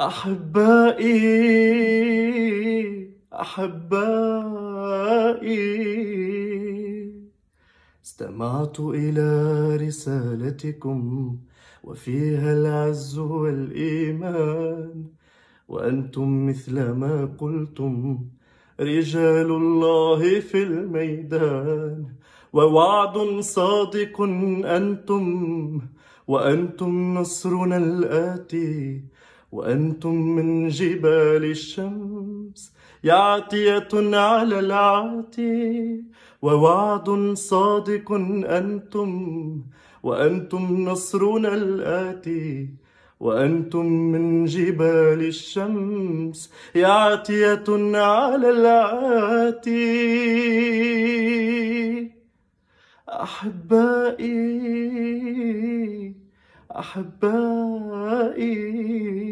أحبائي أحبائي استمعت إلى رسالتكم وفيها العز والإيمان وأنتم مثل ما قلتم رجال الله في الميدان ووعد صادق أنتم وأنتم نصرنا الآتي وأنتم من جبال الشمس يا عاتية على العاتي ووعد صادق أنتم وأنتم نصرنا الآتي وأنتم من جبال الشمس يا عاتية على العاتي أحبائي أحبائي